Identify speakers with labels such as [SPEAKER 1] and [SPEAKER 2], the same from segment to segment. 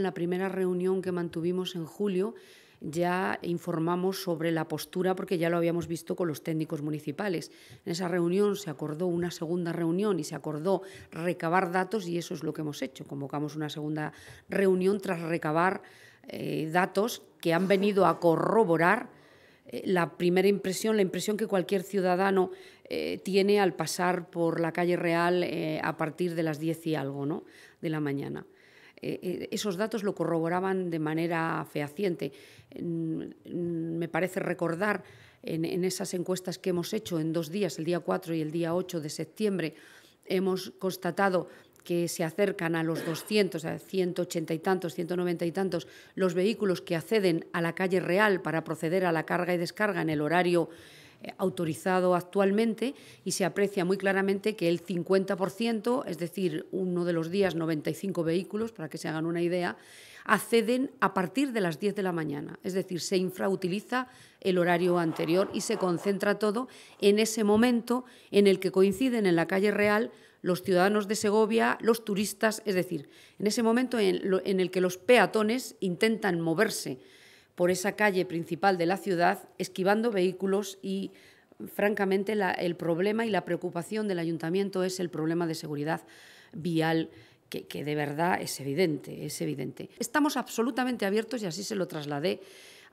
[SPEAKER 1] en la primera reunión que mantuvimos en julio ya informamos sobre la postura porque ya lo habíamos visto con los técnicos municipales. En esa reunión se acordó una segunda reunión y se acordó recabar datos y eso es lo que hemos hecho. Convocamos una segunda reunión tras recabar eh, datos que han venido a corroborar eh, la primera impresión, la impresión que cualquier ciudadano eh, tiene al pasar por la calle Real a partir de las 10 y algo ¿no? de la mañana. Eh, eh, esos datos lo corroboraban de manera fehaciente. Mm, mm, me parece recordar en, en, esas encuestas que hemos hecho en dos días, el día 4 y el día 8 de septiembre, hemos constatado que se acercan a los 200, a 180 y tantos, 190 y tantos, los vehículos que acceden a la calle real para proceder a la carga y descarga en el horario eh, autorizado actualmente y se aprecia muy claramente que el 50%, es decir, uno de los días 95 vehículos, para que se hagan una idea, acceden a partir de las 10 de la mañana. Es decir, se infrautiliza el horario anterior y se concentra todo en ese momento en el que coinciden en la calle real los ciudadanos de Segovia, los turistas, es decir, en ese momento en, el que los peatones intentan moverse por esa calle principal de la ciudad, esquivando vehículos y, francamente, el problema y la preocupación del ayuntamiento es el problema de seguridad vial. Que, que, de verdad es evidente, es evidente. Estamos absolutamente abiertos y así se lo trasladé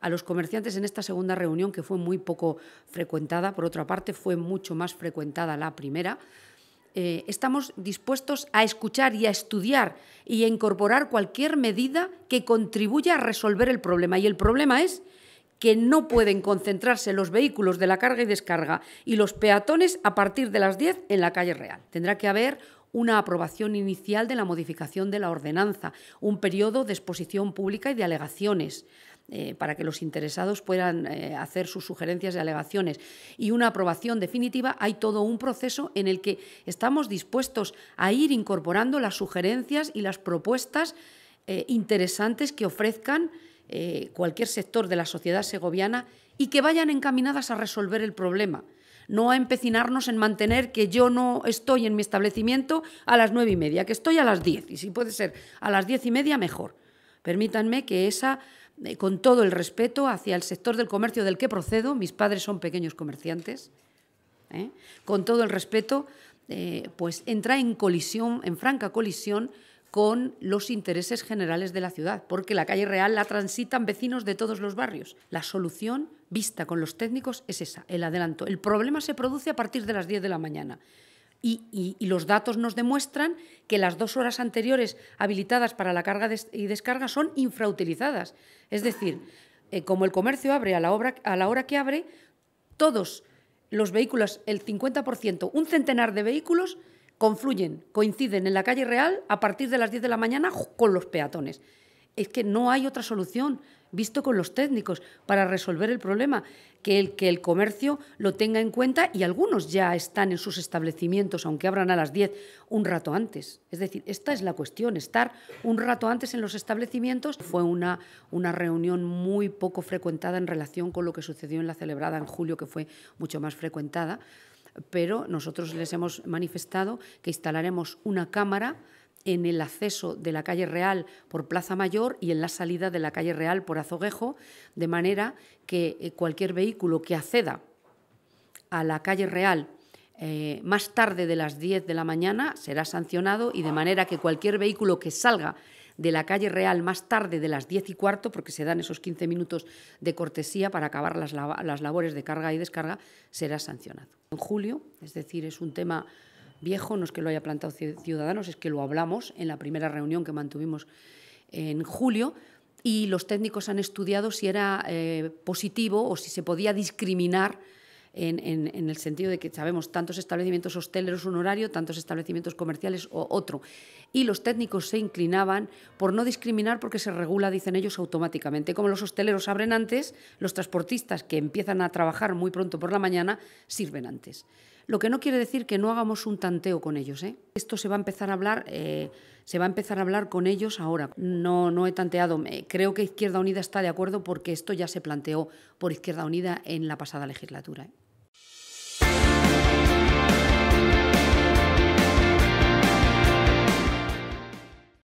[SPEAKER 1] a los comerciantes en esta segunda reunión, que fue muy poco frecuentada, por otra parte, fue mucho más frecuentada la primera. Eh, estamos dispuestos a escuchar y a estudiar y a incorporar cualquier medida que contribuya a resolver el problema. Y el problema es que no pueden concentrarse los vehículos de la carga y descarga y los peatones a partir de las 10 en la calle real. Tendrá que haber una aprobación inicial de la modificación de la ordenanza, un periodo de exposición pública y de alegaciones. Eh, para que los interesados puedan eh, hacer sus sugerencias y alegaciones y una aprobación definitiva, hay todo un proceso en el que estamos dispuestos a ir incorporando las sugerencias y las propuestas eh, interesantes que ofrezcan cualquier sector de la sociedad segoviana y que vayan encaminadas a resolver el problema no a empecinarnos en mantener que yo no estoy en mi establecimiento a las nueve y media, que estoy a las diez, y si puede ser a las diez y media, mejor. Permítanme que esa, eh, con todo el respeto hacia el sector del comercio del que procedo, mis padres son pequeños comerciantes, ¿eh? con todo el respeto, eh, pues entra en colisión, en franca colisión con los intereses generales de la ciudad, porque la calle real la transitan vecinos de todos los barrios. La solución vista con los técnicos es esa, el adelanto. El problema se produce a partir de las 10 de la mañana y, los datos nos demuestran que las dos horas anteriores habilitadas para la carga y descarga son infrautilizadas. Es decir, eh, como el comercio abre a la, a la hora que abre, todos los vehículos, el 50%, un centenar de vehículos, confluyen, coinciden en la calle real a partir de las 10 de la mañana con los peatones es que no hay otra solución visto con los técnicos para resolver el problema, que el, comercio lo tenga en cuenta y algunos ya están en sus establecimientos, aunque abran a las 10, un rato antes. Es decir, esta es la cuestión, estar un rato antes en los establecimientos. Fue una, una reunión muy poco frecuentada en relación con lo que sucedió en la celebrada en julio, que fue mucho más frecuentada, pero nosotros les hemos manifestado que instalaremos una cámara en el acceso de la calle Real por Plaza Mayor y en la salida de la calle Real por Azoguejo, de manera que eh, cualquier vehículo que acceda a la calle Real eh, más tarde de las 10 de la mañana será sancionado y de manera que cualquier vehículo que salga de la calle Real más tarde de las 10 y cuarto, porque se dan esos 15 minutos de cortesía para acabar las, las labores de carga y descarga, será sancionado. En julio, es decir, es un tema viejo, no es que lo haya plantado Ciudadanos, es que lo hablamos en la primera reunión que mantuvimos en julio y los técnicos han estudiado si era eh, positivo o si se podía discriminar en, el sentido de que sabemos tantos establecimientos hosteleros un horario, tantos establecimientos comerciales o otro. Y los técnicos se inclinaban por no discriminar porque se regula, dicen ellos, automáticamente. Como los hosteleros abren antes, los transportistas que empiezan a trabajar muy pronto por la mañana sirven antes. Lo que no quiere decir que no hagamos un tanteo con ellos. ¿eh? Esto se va a empezar a hablar, eh, se va a empezar a hablar con ellos ahora. No, no he tanteado. Creo que Izquierda Unida está de acuerdo porque esto ya se planteó por Izquierda Unida en la pasada legislatura. ¿eh?